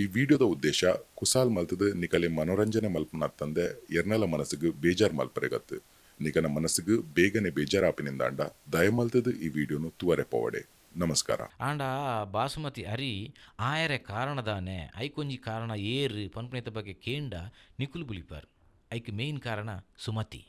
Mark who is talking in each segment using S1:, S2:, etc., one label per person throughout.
S1: ಈ ವಿಡಿಯೋದ ಉದ್ದೇಶ ಕುಸಾಲ್ ಮಲ್ತದ ನಿಕಲೆ ಮನೋರಂಜನೆ ಮಲ್ಪನ ತಂದೆ ಎರ್ನಲ ಮನಸ್ಸಿಗೆ ಬೇಜಾರ್ ಮಲ್ಪರೆಗತ್ತು ನಿಕನ ಮನಸ್ಸಿಗೆ ಬೇಗನೆ ಬೇಜಾರ್ ದಯ ಮಲ್ತದ ಈ ವಿಡಿಯೋನು ತುವರೆ ಪೋವಡೆ ನಮಸ್ಕಾರ ಆಂಡ ಬಾಸುಮತಿ ಅರಿ ಆಯರೆ ಕಾರಣದಾನೆ ಐಕೊಂಜಿ ಕಾರಣ ಏರ್ ಪನ್ಪುನೆತ ಬಗ್ಗೆ ಕೇಂಡ ನಿಕುಲು ಬುಲಿಪಾರ್ ಐಕ್ ಮೇನ್ ಕಾರಣ ಸುಮತಿ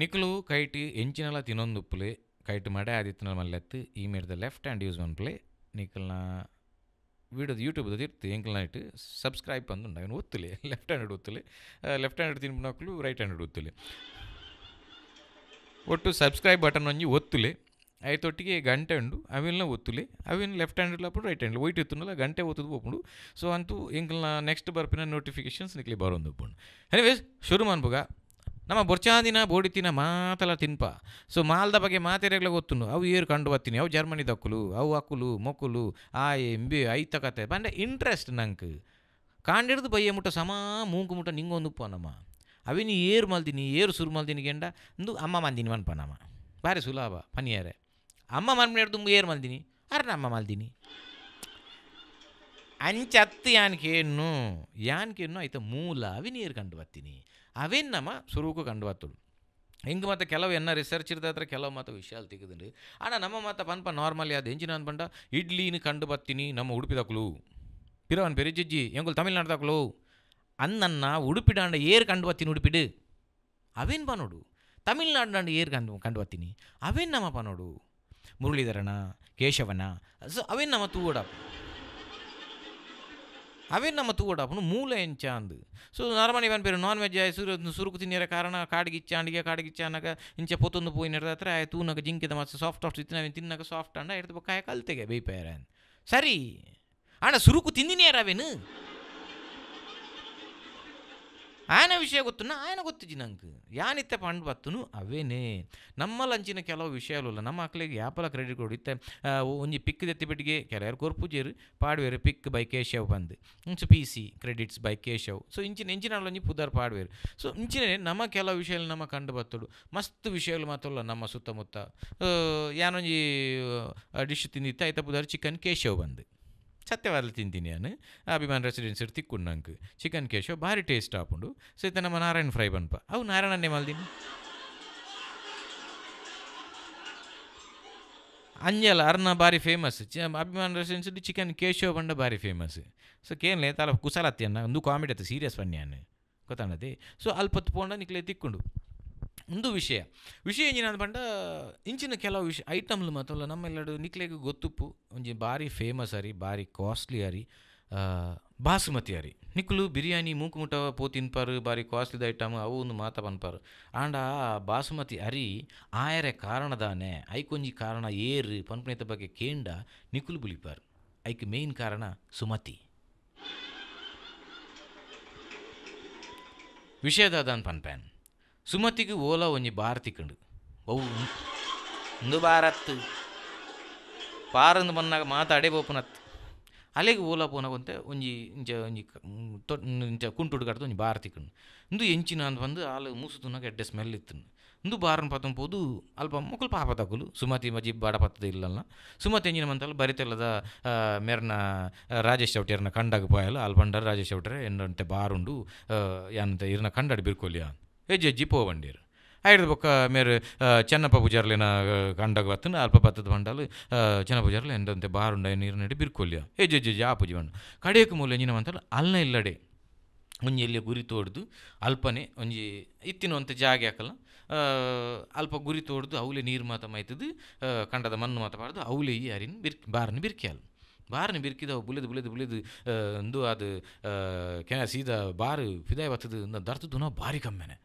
S1: ನಿಖಲು ಕೈಟಿ ಎಂಚಿನಲ ತಿನ್ನೊಂದು ಉಪ್ಪುಲೆ ಕೈಟ್ ಮಡೆ ಆದಿತ್ತಿನ ಮಲ್ಲೆತ್ತು ಈ ಮೇಡ್ದ ಲೆಫ್ಟ್ ಹ್ಯಾಂಡ್ ಯೂಸ್ ಒನ್ ಪ್ಲೇ ನಿಖಲ್ನ ವೀಡಿಯೋದು ಯೂಟ್ಯೂಬ್ದು ಇರ್ತಿ ಎಂಕಲ್ನ ಇಟ್ಟು ಸಬ್ಸ್ಕ್ರೈಬ್ ಪಂದುಂಡು ಅವನು ಒತ್ತಲೆ ಲೆಫ್ಟ್ ಹ್ಯಾಂಡ್ ಒತ್ತಲೆ ಲೆಫ್ಟ್ ಹ್ಯಾಂಡ್ ತಿನ್ಬಿನಕ್ಲು ರೈಟ್ ಹ್ಯಾಂಡ್ ಒತ್ತಲೆ ಒಟ್ಟು ಸಬ್ಸ್ಕ್ರೈಬ್ ಬಟನ್ ಒಂಜಿ ಒತ್ತಲೆ ಐತೊಟ್ಟಿಗೆ ಗಂಟೆ ಉಂಡು ಅವಿನ ಒತ್ತುಲೆ ಅವಿನ ಲೆಫ್ಟ್ ಹ್ಯಾಂಡ್ ಅప్పుడు ರೈಟ್ ಹ್ಯಾಂಡ್ ವೈಟ್ ಎತ್ತುನಲ್ಲ ಗಂಟೆ ಒತ್ತುದು ಹೋಗ್ಬಿಡು ಸೊ ಅಂತೂ ಇಂಕಲ್ನ ನೆಕ್ಸ್ಟ್ ಬರ್ಪಿನ ನೋಟಿಫಿಕೇಷನ್ಸ್ ನಿಕ್ಲಿ ಬರೋದು ಹೋಗ್ಬಿಡು ಶುರು ಮಾಡ್ಬೋಗ ನಮ್ಮ ಬೊರ್ಚಾದಿನ ಬೋಡಿತಿನ ಮಾತಲ ತಿನ್ಪ ಸೊ ಮಾಲ್ದ ಬಗ್ಗೆ ಮಾತೆರೆಗ್ಲ ಗೊತ್ತುನು ಅವು ಏರು ಕಂಡು ಬತ್ತೀನಿ ಅವು ಜರ್ಮನಿ ದಕ್ಕುಲು ಅವು ಅಕ್ಕುಲು ಮೊಕ್ಕುಲು ಆ ಎಂಬಿ ಐತ ಕತೆ ಬಂಡೆ ಇಂಟ್ರೆಸ್ಟ್ ನಂಗೆ ಕಾಂಡಿಡ್ದು ಬಯ್ಯ ಮುಟ್ಟ ಸಮ ಮೂಂಕು ಮುಟ್ಟ ನಿಂಗೊಂದುಪ್ಪ ನಮ್ಮ ಅವಿ ನೀ ಏರು ಮಲ್ದಿನಿ ಏರು ಸುರು ಮಲ್ದಿನಿ ಗೆಂಡ ಅಮ್ಮ ಮಂದಿನಿ ಮನ್ಪ ನಮ್ಮ ಭಾರಿ ಸುಲಭ ಪನಿಯಾರೆ ಅಮ್ಮ ಮನ್ಮಿಡ್ದು ಏರು ಮಲ್ದಿನಿ ಅರೆ ಅಮ್ಮ ಮಲ್ದಿನಿ ಅಂಚತ್ತು ಯಾನ್ ಕೇನು ಯಾನ್ ಕೇನು ಮೂಲ ಅವಿ ನೀರು ಕಂಡು ಬರ್ತೀನಿ ಅವೇನು ನಮ್ಮ ಸುರುಕು ಕಂಡು ಹಿಂಗೆ ಮತ್ತು ಕೆಲವು ಎನ್ನ ರಿಸರ್ಚ್ ಇರ್ತದ್ರೆ ಕೆಲವು ಮಾತು ವಿಶಾಲ ರೀ ಆಡ ನಮ್ಮ ಮತ್ತು ಪನ್ಪ ನಾರ್ಮಲಿ ಅದು ಎಂಜಿನ ಅಂದ್ಬಂಡ ಇಡ್ಲಿನ ಕಂಡು ಬತ್ತೀನಿ ನಮ್ಮ ಉಡುಪಿದಾಕ್ಲು ಪಿರವನ್ ಪೆರಿಜಿಜ್ಜಿ ತಮಿಳ್ನಾಡು ತಮಿಳ್ನಾಡ್ದಾಕ್ಲು ಅನ್ನನ್ನ ಉಡುಪಿಡಾಂಡ ಏರ್ ಕಂಡು ಬತ್ತೀನಿ ಉಡುಪಿಡು ಅವೇನು ಬಾ ತಮಿಳ್ನಾಡು ತಮಿಳ್ನಾಡಿನಾಂಡ ಏರ್ ಕಂಡು ಕಂಡು ಬತ್ತೀನಿ ಅವೇನು ನಮ್ಮ ನೋಡು ಮುರಳೀಧರನ ಕೇಶವನ ಸೊ ಅವೇನು ನಮ್ಮ ತೂಡಪ್ಪ ಅವೇನು ನಮ್ಮ ತೂಗಡಪ್ಪನು ಮೂಲ ಎಂಚಾಂದ್ ಸೊ ನಾರ್ಮಲ್ ಇವನ್ ಪೇರು ನಾನ್ ವೆಜ್ ಆಯ್ತು ಸುರುಕು ತಿನ್ನಿರ ಕಾರಣ ಕಾಡಿಗೆ ಇಚ್ಚ ಅಂಡಿಗೆ ಕಾಡಿಗೆ ಇಚ್ಚ ಅನ್ನಕ ಇಂಚ ಪೊತ್ತೊಂದು ಪೋಯಿನ ಹತ್ರ ಆಯ್ತು ತೂನಕ ಜಿಂಕಿದ ಮತ್ತೆ ಸಾಫ್ಟ್ ಸಾಫ್ಟ್ ತಿನ್ನ ತಿನ್ನಕ ಸಾಫ್ಟ್ ಅಂಡ ಇರ್ತದೆ ಕಾಯ ಕಲ್ತೆಗೆ ಬೇಯ್ಪಾರ ಸರಿ ಅಣ್ಣ ಸುರುಕು ತಿಂದಿನೇರವೇನು ఆయన ವಿಷಯ గొత్తున్న ಆಯ್ನ ಗೊತ್ತಿಜ್ಜಿ ನಂಗೆ ಯಾನಿತ್ತ ಪಂಡ ಬತ್ತುನು ಅವೇನೇ ನಮ್ಮ ಲಂಚಿನ ಕೆಲವು ವಿಷಯಗಳು ನಮ್ಮ ಮಕ್ಕಳಿಗೆ ಯಾಪಲ ಕ್ರೆಡಿಟ್ ಇತ್ತೆ ಒಂಜಿ ಪಿಕ್ ಎತ್ತಿಬಿಟ್ಟಿಗೆ ಕೆಲವರು ಕೊರ್ಪುಜೇರು ಪಾಡ್ವೇರು ಪಿಕ್ ಬೈ ಕೇಶವ್ ಬಂದ್ ಇಂಚು P C credits by Keshav so ಇಂಚಿನ ಇಂಚಿನ ಒಂಜಿ ಪುದಾರ್ ಪಾಡ್ವೇರು ಸೊ ಇಂಚಿನ ನಮ್ಮ ಕೆಲವು ವಿಷಯಗಳು ನಮ್ಮ ಕಂಡು ಬತ್ತಡು ಮಸ್ತ್ ವಿಷಯಗಳು ಮಾತ್ರ ನಮ್ಮ ಸುತ್ತಮುತ್ತ ಯಾನೊಂಜಿ ಡಿಶ್ ತಿಂದಿತ್ತ ಐತ ಪುದಾರ್ ಚಿಕನ್ ಕೇಶವ್ ಬಂದ್ ಚತ್ತೆವಾದ್ಲು ತಿಂತೀನಿ ನಾನು ಅಭಿಮಾನ್ ರೆಸಿಡೆನ್ಸಿ ತಿಕ್ಕೊಂಡು ನಂಗೆ ಚಿಕನ್ ಕೇಶವ್ ಭಾರಿ ಟೇಸ್ಟ್ ಆಪುಂಡು ಸೈತ ನಮ್ಮ ನಾರಾಯಣ್ ಫ್ರೈ ಬನ್ಪ ಅವು ನಾರಾಯಣನ್ನೇ ಮಲ್ದಿನಿ ಅಂಜಲ ಅರ್ನ ಭಾರಿ ಫೇಮಸ್ ಚ ಅಭಿಮಾನ ರೆಸಿಡೆನ್ಸಿಡ್ ಚಿಕನ್ ಕೇಶವ ಬಂಡ ಭಾರಿ ಫೇಮಸ್ ಸೊ ಕೇನ್ಲೆ ತಲ ಕುಸಲತ್ತಿ ಅನ್ನ ಒಂದು ಕಾಮಿಡಿ ಅತ್ತ ಸೀರಿಯಸ್ ಪನ್ಯಾನು ಗೊತ್ತಾನದಿ ಸೊ ಅಲ್ಪತ್ತು ಪೋಂಡ ನಿಕ್ಲೆ ತಿಕ್ಕೊಂಡು ಒಂದು ವಿಷಯ ವಿಷಯ ಏನೇನಂದು ಪಂಡ ಇಂಚಿನ ಕೆಲವು ವಿಷಯ ಐಟಮ್ಲು ನಮ್ಮ ನಮ್ಮೆಲ್ಲಡು ನಿಕ್ಲೆಗೆ ಗೊತ್ತುಪ್ಪು ಒಂಜಿ ಭಾರಿ ಫೇಮಸ್ ಅರಿ ಭಾರಿ ಕಾಸ್ಟ್ಲಿ ಅರಿ ಬಾಸುಮತಿ ಅರಿ ನಿಕ್ಲು ಬಿರಿಯಾನಿ ಮುಟ ಪೋ ತಿನ್ಪಾರು ಬಾರಿ ಕಾಸ್ಟ್ಲಿದ ಐಟಮ್ ಅವು ಒಂದು ಮಾತ ಪನ್ಪಾರು ಆಂಡ ಬಾಸುಮತಿ ಅರಿ ಆಯರೆ ಕಾರಣದಾನೆ ಐಕೊಂಜಿ ಕಾರಣ ಏರು ಪನ್ಪನೇತ ಬಗ್ಗೆ ಕೇಂಡ ನಿಕ್ಲು ಬುಲಿಪಾರು ಐಕ್ ಮೇನ್ ಕಾರಣ ಸುಮತಿ ವಿಷಯದಾದ ಪನ್ಪೇನ್ ಸುಮತಿಗೆ ಓಲಾ ಒಂಜಿ ಭಾರತಿ ಕಂಡು ಇಂದು ಬಾರತ್ ಪಾರಂದು ಬಂದಾಗ ಮಾತಾಡೇ ಬೋಪುನತ್ ಅಲೆಗೆ ಓಲಾ ಪೋನ ಬಂತೆ ಒಂಜಿ ಇಂಚ ಒಂಜಿ ಇಂಚ ಕುಂಟುಡು ಕಡ್ದು ಒಂಜಿ ಬಾರ್ ಇಂದು ಎಂಚಿನ ಅಂತ ಬಂದು ಆಲು ಮೂಸು ತುನ್ನಾಗ ಎಡ್ಡೆ ಸ್ಮೆಲ್ ಇತ್ತು ಇಂದು ಬಾರನ್ ಪತ್ತಂ ಪೋದು ಅಲ್ಪ ಮೊಕ್ಕಲು ಪಾಪ ತಗುಲು ಸುಮತಿ ಮಜಿ ಬಾಡ ಪತ್ತದ ಇಲ್ಲಲ್ಲ ಸುಮತಿ ಎಂಜಿನ ಮಂತಲ್ಲ ಬರಿತೆಲ್ಲದ ಮೇರ್ನ ರಾಜೇಶ್ ಕಂಡಗ್ ಕಂಡಾಗ ಪಾಯಲ್ಲ ಅಲ್ಪಂಡರ್ ರಾಜೇಶ್ ಚೌಟ್ರೆ ಎಂದಂತೆ ಬಾರುಂಡು ಯಾಂತೆ ಇರ್ನ ಕಂಡಾಡಿ ಬಿರ್ಕೊಲಿಯ ಎಜ್ಜಿ ಪೋವಂಡಿರು ಐಡ್ದ ಬೊಕ್ಕ ಮೇರೆ ಚೆನ್ನಪ್ಪ ಪೂಜಾರ್ಲಿನ ಕಂಡಾಗ ಬತ್ತನ ಅಲ್ಪ ಬತ್ತದ ಬಂಡಾಲು ಚೆನ್ನ ಪೂಜಾರ್ಲಿ ಎಂದಂತೆ ಬಾರುಂಡ ನೀರು ನೆಡಿ ಬಿರ್ಕೊಲ್ಯ ಎಜ್ಜೆ ಆ ಪೂಜೆ ಬಂಡ ಕಡೆಯಕ್ಕೆ ಮೂಲ ಎಂಜಿನ ಅಲ್ಲ ಇಲ್ಲಡೆ ಒಂಜಿ ಎಲ್ಲಿ ಗುರಿ ತೋಡ್ದು ಅಲ್ಪನೆ ಒಂಜಿ ಇತ್ತಿನವಂತ ಜಾಗ ಹಾಕಲ್ಲ ಅಲ್ಪ ಗುರಿ ತೋಡ್ದು ಅವಲೆ ನೀರು ಮಾತ ಮಾಯ್ತದ್ದು ಕಂಡದ ಮಣ್ಣು ಮಾತ ಬಾರ್ದು ಅವಲೆ ಈ ಹರಿನ ಬಿರ್ ಬಾರನ್ನು ಬಿರ್ಕ್ಯಾಲ ಬಾರನ್ನು ಬಿರ್ಕಿದವು ಬುಲೆದು ಬುಲೆದು ಬುಲೆದು ಒಂದು ಅದು ಕೆನ ಸೀದಾ ಬಾರು ಫಿದಾಯ್ ಬತ್ತದು ದರ್ತದು ನಾವು ಭಾರಿ ಕಮ್ಮೆನೆ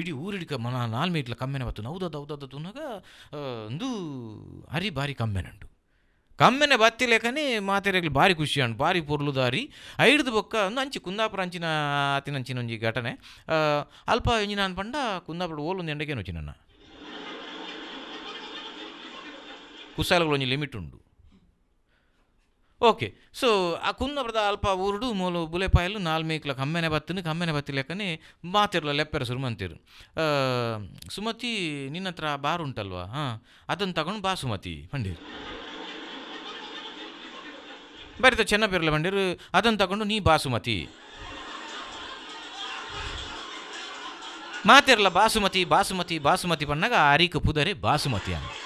S1: ಇಡೀ ಊರಿಡಿಕ ಮನ ನಾಲ್ಮೆ ಇಟ್ಲ ಕಮ್ಮೆನ ಬತ್ತು ನೌದದ ಔದದ ತುನಗ ಒಂದು ಹರಿ ಬಾರಿ ಕಮ್ಮೆನಂಡು ಕಮ್ಮೆನೆ ಬತ್ತಿಲೇಕನೆ ಮಾತೆರೆಗ್ಲಿ ಭಾರಿ ಖುಷಿ ಅಂಡು ಭಾರಿ ಪೊರ್ಲು ದಾರಿ ಐಡ್ದು ಬೊಕ್ಕ ಒಂದು ಅಂಚಿ ಕುಂದಾಪುರ ಅಂಚಿನ ಅತಿನಂಚಿನ ಒಂಜಿ ಘಟನೆ ಅಲ್ಪ ಎಂಜಿನ ಅನ್ಪಂಡ ಕುಂದಾಪುರ ಓಲೊಂದು ಎಂಡಗೇನು ನನ್ನ ಕುಸಾಲಗಳು ಒಂಜಿ ಲಿಮಿಟ್ ಉಂಡು ಓಕೆ ಸೊ ಆ కున్నప్రద ಅಲ್ಪ ಊರುಡು ಮೂಲು ಬುಲೆಪಾಯಲು ನಾಲ್ಮೇಕ್ಲ ಬತ್ತಿನ ಬತ್ತನು ಬತ್ತಿ ಬತ್ತಿಲೆಕ್ಕನೆ ಮಾತಿರಲ ಲೆಪ್ಪೆರ ಸುರುಮಂತಿರು ಸುಮತಿ ನಿನ್ನತ್ರ ಬಾರ್ ಉಂಟಲ್ವಾ ಹಾಂ ಅದನ್ನು ತಗೊಂಡು ಬಾ ಸುಮತಿ ಪಂಡೀರು ಬರಿತ ಚೆನ್ನ ಪೇರ್ಲ ಬಂಡಿರು ಅದನ್ನು ತಗೊಂಡು ನೀ ಬಾಸುಮತಿ ಮಾತೆರ್ಲ ಬಾಸುಮತಿ ಬಾಸುಮತಿ ಬಾಸುಮತಿ ಆ ಆರೀಕ ಪುದರೆ ಬಾಸುಮತಿ ಅಂತ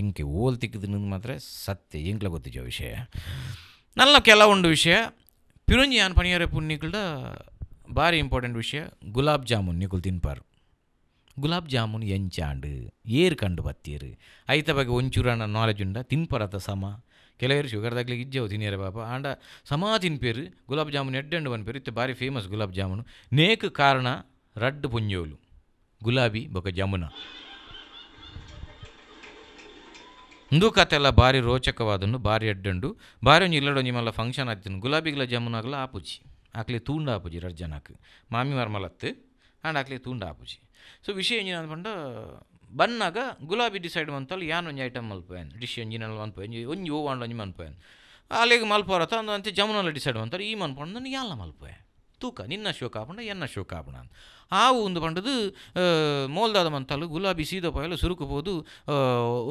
S1: ಇಂಕಿ ಓಲ್ ತಿಕ್ಕಿದ್ರಿಂದ ಮಾತ್ರ ಸತ್ಯ ಇಂಕ್ಲ ಗೊತ್ತಿಜ ವಿಷಯ ಕೆಲವು ಕೆಲವೊಂದು ವಿಷಯ ಪಿರುಂಜಿ ಯಾನ್ ಪಣಿಯರೆ ಪುಣ್ಣಿಕಲ್ಡ ಭಾರಿ ಇಂಪಾರ್ಟೆಂಟ್ ವಿಷಯ ಗುಲಾಬ್ ಜಾಮೂನ್ ನಿಕುಲ್ ತಿನ್ಪಾರು ಗುಲಾಬ್ ಜಾಮೂನ್ ಎಂಚಾಂಡು ಏರ್ ಕಂಡು ಬತ್ತೀರು ಐತ ಬಗ್ಗೆ ಒಂಚೂರನ ನಾಲೆಜ್ ಉಂಡ ತಿನ್ಪಾರತ ಸಮ ಕೆಲವರು ಶುಗರ್ ದಾಗ್ಲಿಕ್ಕೆ ಇಜ್ಜವು ತಿನ್ನಿಯರ ಪಾಪ ಆಂಡ ಸಮ ತಿನ್ಪೇರು ಗುಲಾಬ್ ಜಾಮೂನ್ ಎಡ್ಡಂಡು ಬನ್ಪೇರು ಇತ್ತು ಭಾರಿ ಫೇಮಸ್ ಗುಲಾಬ್ ಜಾಮೂನ್ ನೇಕ್ ಕಾರಣ ರಡ್ಡು ಪುಂಜೋಲು ಗುಲಾಬಿ ಬೊಕ ಜಮುನ ಉಂದು ಕತೆಲ್ಲ ಭಾರಿ ರೋಚಕವಾದನು ಭಾರಿ ಬಾರಿ ಭಾರಿ ಒಂಜಿ ಇಲ್ಲಡು ನಿಮ್ಮಲ್ಲ ಫಂಕ್ಷನ್ ಆಯ್ತನು ಗುಲಾಬಿಗಳ ಜಮುನಾಗಲ ಆಪುಜಿ ಆಕ್ಲೆ ತೂಂಡ ಆಪುಜಿ ರಜ್ಜನಾಕ್ ಮಾಮಿ ಮರ್ಮಲತ್ತು ಆ್ಯಂಡ್ ಆಕ್ಲಿ ತೂಂಡ ಆಪುಜಿ ಸೊ ವಿಷಯ ಎಂಜಿನ ಅಂದ್ಪಂಡ ಗುಲಾಬಿ ಡಿಸೈಡ್ ಮಂತಲ್ಲಿ ಯಾನ್ ಒಂಜಿ ಐಟಮ್ ಮಲ್ಪೋಯನ್ ಡಿಶ್ ಎಂಜಿನಲ್ಲಿ ಮಲ್ಪೋಯನ್ ಒಂಜಿ ಓ ಅಂಡ್ ಒಂಜಿ ಮಲ್ಪೋಯನ್ ಅಲ್ಲಿಗೆ ಮಲ್ಪೋರತ್ತ ಅಂದಂತೆ ಜಮುನಲ್ಲಿ ಡಿಸೈಡ್ ಮಂತಾರೆ ಈ ಮನ್ಪೊಂಡು ನಾನು ಯಾಲ ಮಲ್ಪೋಯೆ ತೂಕ ನಿನ್ನ ಶೋಕಾಪಣ ಎನ್ನ ಶೋಕಾಪಣ ಅಂತ ಹಾವು ಒಂದು ಪಂಡದು ಮೋಲ್ದಾದ ಮಂತಲು ಗುಲಾಬಿ ಸೀದ ಸುರುಕು ಸುರುಕುಬೋದು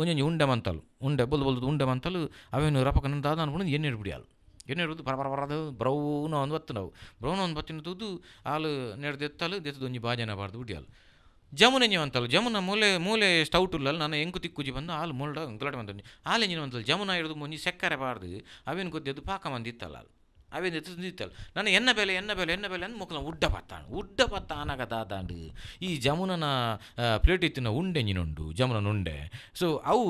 S1: ಒಂಜೊಂಜಿ ಉಂಡೆ ಮಂತಲು ಉಂಡೆ ಬೊಲ್ದು ಬೊಲ್ದು ಉಂಡೆ ಮಂತಲು ಅವೇನು ರಪಕನ ದಾದ ಅನ್ಕೊಂಡು ಎನ್ನಿರು ಬಿಡಿಯಾಲು ಎನ್ನಿರೋದು ಪರ ಪರ ಪರದು ಬ್ರೌನ ಒಂದು ಬತ್ತು ನಾವು ಬ್ರೌನ ಒಂದು ಬತ್ತಿನ ತೂದು ಹಾಲು ನೆಡ್ದು ದೆತ್ತದ ಒಂಜಿ ಬಾಜನ ಬಾರ್ದು ಬಿಡಿಯಾಲು ಜಮುನ ಅಂತಲ್ಲ ಜಮುನ ಮೂಲೆ ಮೂಲೆ ಸ್ಟೌಟುಲ್ಲಲ್ಲಿ ನಾನು ಎಂಕು ತಿಕ್ಕುಜಿ ಬಂದು ಹಾಲು ಮೋಲ್ಡ ಗಲಾಟೆ ಬಂದಿ ಹಾಲು ಎಂಜಿನ ಅಂತಲ್ಲ ಜಮುನ ಹಿಡಿದು ಮುಂಜಿ ಸಕ್ಕರೆ ಬಾರ್ದು ಅವೇನು ಗೊತ್ತಿದ್ದು ಪಾಕ ಮಂದಿ ಇತ್ತಲ್ಲ ಅಲ್ಲಿ அவன் நிறுத்து ನಾನು ಎನ್ನ ಬೆಲೆ ಎನ್ನ ಬೆಲೆ ಎನ್ನ ಬೆಲೆ ಅಂದ್ರೆ முக்கலாம் ಉಡ್ಡ பத்தான் ಉಡ್ಡ பத்தானாக தாதாண்டு ಈ ಜಮುನನ ಪ್ಲೇಟ್ ಇತ್ತಿನ ಉಂಡೆಂಜಿನುಂಡು ಜಮುನನ ಉಂಡೆ ಸೊ ಅವು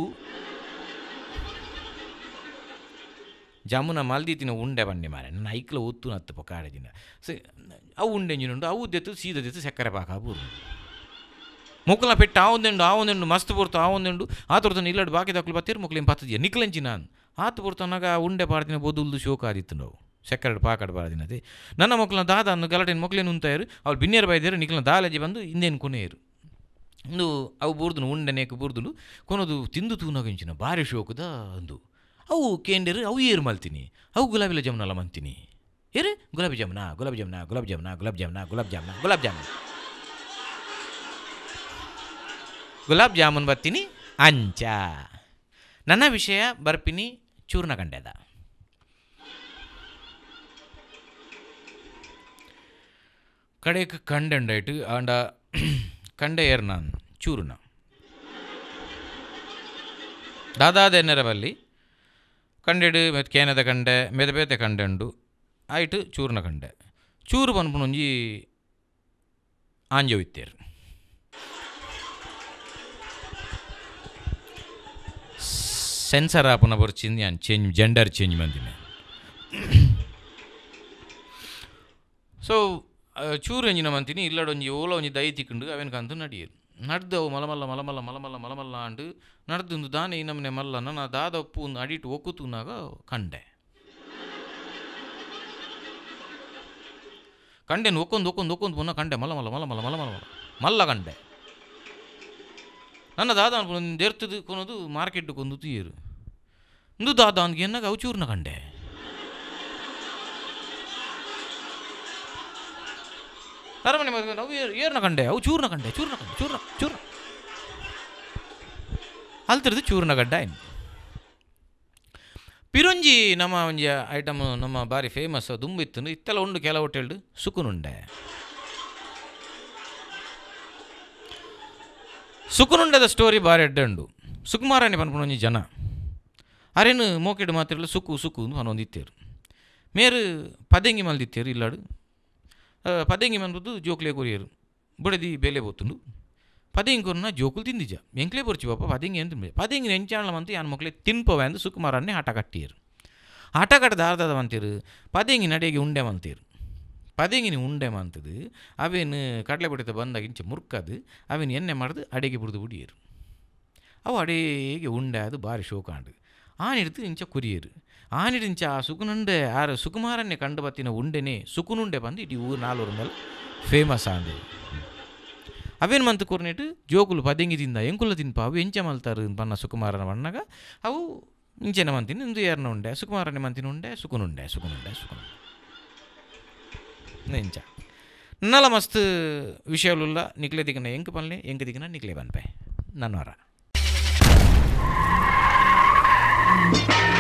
S1: ಜಮುನ ಮಲ್ದಿತ್ತಿನ ಉಂಡೆ ಬನ್ನಿ ಮಾರೆ ನನ್ನ ಐಕ್ಲ ಒತ್ತು ನತ್ತು ಪೊಕಾಡದಿನ ಸೊ ಅವು ಉಂಡೆಂಜಿನುಂಡು ಅವು ದೆತ್ತು ಸೀದ ದೆತ್ತು ಸಕ್ಕರೆ ಪಾಕ ಬೂರು ಮುಕ್ಕಲ ಪೆಟ್ಟು ಆ ಒಂದೆಂಡು ಆ ಒಂದೆಂಡು ಮಸ್ತ್ ಬುರ್ತು ಆ ಒಂದೆಂಡು ತೊರ್ತು ಇಲ್ಲಡು ಬಾಕಿ ದಾಖಲು ಬತ್ತಿರು ಮುಕ್ಲಿನ ಪತ್ತದಿಯ ನಿಕ್ಲಂಚಿ ನಾನು ಆತು ಬುರ್ತನಾಗ ಉಂಡೆ ಪಾಡ್ತಿನ ಬೊದುಲ್ದು ಶೋಕ ಆದಿತ್ತು ನಾವು ಪಾಕಡ್ పాకడు బారదినది ನನ್ನ ಮಕ್ಕಳನ್ನ ದಾದ ಅನ್ನು గలటిని ಮಕ್ಕಳೇನು ಅವ್ರು ಬಿನ್ನೇರು ಬಾಯ್ದಿರು నిఖిలిన ದಾಲಜಿ ಬಂದು ಹಿಂದೇನು ಕೊನೆಯರು ಒಂದು ಅವು ಬೂರ್ದನು ಉಂಡನೇಕ ಬೂರ್ದುನು ಕೊನದು ತಿಂದು ತೂನಗಿಂಚಿನ ಭಾರಿ ಶೋಕದ ಅಂದು ಅವು ಕೇಂದ್ರ ಅವು ಏರು ಮಲ್ತೀನಿ ಅವು ಗುಲಾಬಿಲ ಜಮುನಲ್ಲ ಮಂತೀನಿ ಏರು ಗುಲಾಬಿ ಜಾಮೂನ ಗುಲಾಬಿ ಜಾಮೂನ ಗುಲಾಬ್ ಜಾಮೂನ ಗುಲಾಬ್ ಜಾಮೂನ ಗುಲಾಬ್ ಜಾಮೂನ ಗುಲಾಬ್ ಜಾಮೂನ್ ಗುಲಾಬ್ ಜಾಮೂನ್ ಬರ್ತೀನಿ ಅಂಚ ನನ್ನ ವಿಷಯ ಬರ್ಪಿನಿ ಚೂರ್ಣಗಂಡೆದ கடைக்கு கண்டண்டாயிட்டு ஆண்டா கண்ட ஏர் நான் ಚೂರುನ ದಾದಾದ ಎನ್ನರ ಬಲ್ಲಿ ಕಂಡೆಡು ಮೆತ್ ಕೇನದ ಕಂಡೆ ಮೆದಬೇತೆ ಕಂಡೆಂಡು ಆಯಿತು ಚೂರ್ನ ಕಂಡೆ ಚೂರು ಬಂದ್ಬಿಟ್ಟು ಒಂಜಿ ಸೆನ್ಸರ್ ಆಪುನ ಬರ್ಚಿಂದು ನಾನು ಚೇಂಜ್ ಜೆಂಡರ್ ಚೇಂಜ್ ಮಂದಿನ ಸೊ ಚೂರು ಮಂತಿನಿ ಇಲ್ಲಡೊಂಜಿ ಓಲ ಒಂಜಿ ದೈ ತಿಕ್ಕುಂಡು ಅವೆನ್ ಕಂತು ನಡಿಯರು ನಡ್ದು ಅವು ಮಲಮಲ್ಲ ಮಲಮಲ್ಲ ಮಲಮಲ್ಲ ಮಲಮಲ್ಲ ಅಂಡು ನಡ್ದೊಂದು ದಾನೆ ಇನ್ನೊಮ್ಮೆ ಮಲ್ಲನ ನಾ ದಾದ ಉಪ್ಪು ಒಂದು ಅಡಿಟ್ಟು ಒಕ್ಕುತುನಾಗ ಕಂಡೆ ಕಂಡೆನು ಒಕ್ಕೊಂದು ಒಕ್ಕೊಂದು ಒಕ್ಕೊಂದು ಪುನಃ ಕಂಡೆ ಮಲಮಲ್ಲ ಮಲಮಲ್ಲ ಮಲಮಲ್ಲ ಮಲ್ಲ ಕಂಡೆ ನನ್ನ ದಾದ ದೇರ್ತದು ಕೊನದು ಮಾರ್ಕೆಟ್ ಕೊಂದು ಇಂದು ದಾದ ಅವನಿಗೆ ಎನ್ನಾಗ ಅವು ಚೂರ್ನ ಕಂಡೆ ಅರಮನೆ ಮದುವೆ ಅವು ಏರ್ನ ಕಂಡೆ ಅವು ಚೂರ್ನ ಕಂಡೆ ಚೂರ್ನ ಕಂಡೆ ಚೂರ್ನ ಚೂರ್ನ ಅಲ್ತಿರೋದು ಚೂರ್ನ ಗಡ್ಡ ಏನು ಪಿರಂಜಿ ನಮ್ಮ ಒಂಜಿ ಐಟಮ್ ನಮ್ಮ ಬಾರಿ ಫೇಮಸ್ ದುಂಬಿತ್ತು ಇತ್ತೆಲ್ಲ ಉಂಡು ಕೆಲ ಹೋಟೆಲ್ಡು ಸುಕುನುಂಡೆ ಸುಕುನುಂಡದ ಸ್ಟೋರಿ ಬಾರಿ ಅಡ್ಡಂಡು ಸುಕುಮಾರಾಣಿ ಬಂದ್ಕೊಂಡು ಒಂಜಿ ಜನ ಅರೇನು ಮೋಕೆಡು ಮಾತ್ರ ಸುಕು ಸುಕು ಅಂದು ಪನೊಂದಿತ್ತೇರು ಮೇರು ಪದಂಗಿ ಮಲ್ದಿತ್ತೇರು ಇಲ್ಲಾಡು పదేంగి మనకొద్దు జోకులే కొరియరు బుడది బేలే పోతుండు పదేంగి కొన్న జోకులు తిందిజ ఎంకలే పొరిచి పాప పదేంగి ఏం తింది పదేంగి నెంచాళ్ళమంతా యాన్ మొక్కలే తిన్పోవేందు సుకుమారాన్ని ఆట కట్టియరు ಆಟ ಕಟ್ಟ ದಾರದಾದವಂತೀರು ಪದೇಂಗಿ ನಡೆಗೆ ಉಂಡೆವಂತೀರು ಪದೇಂಗಿನಿ ಉಂಡೆಮಂತದು ಅವೇನು ಕಡಲೆ ಬಡಿತ ಬಂದಾಗ ಇಂಚೆ ಮುರ್ಕದು ಅವೇನು ಎಣ್ಣೆ ಮಾಡಿದು ಅಡಿಗೆ ಬಿಡ್ದು ಬಿಡಿಯರು ಅವು ಅಡೇಗೆ ಉಂಡೆ ಅದು ಭಾರಿ ಶೋಕಾಂಡು ಆನಿಡ್ದು ಇಂಚ ಕುರಿಯರು ಆನಿಡಿಂಚ ಆ ಸುಕುನುಂಡೆ ಆರು ಸುಕುಮಾರನ್ನೇ ಕಂಡು ಬತ್ತಿನ ಉಂಡೆನೆ ಸುಕುನುಂಡೆ ಬಂದು ಇಟಿ ಊರು ನಾಲ್ವರು ಮೇಲೆ ಫೇಮಸ್ ಆಂದೆ ಅವೇನು ಮಂತು ಕೊರ್ನೆಟ್ಟು ಜೋಕುಲು ಪದಿಂಗಿ ತಿಂದ ಎಂಕುಲ ತಿನ್ಪ ಅವು ಎಂಚ ಮಲ್ತಾರು ಬನ್ನ ಸುಕುಮಾರನ ಬಣ್ಣಗ ಅವು ಇಂಚೆನ ಮಂತಿನ ಇಂದು ಏರ್ನ ಉಂಡೆ ಸುಕುಮಾರನೆ ಮಂತಿನ ಉಂಡೆ ಸುಕುನುಂಡೆ ಸುಕುನುಂಡೆ ಸುಕುನುಂಡೆ ಇಂಚ నల్ల మస్తు విషయాలుల్లా నిక్లే దిగిన ఎంక పనులే ఎంక దిగిన నిక్లే పనిపై నన్ను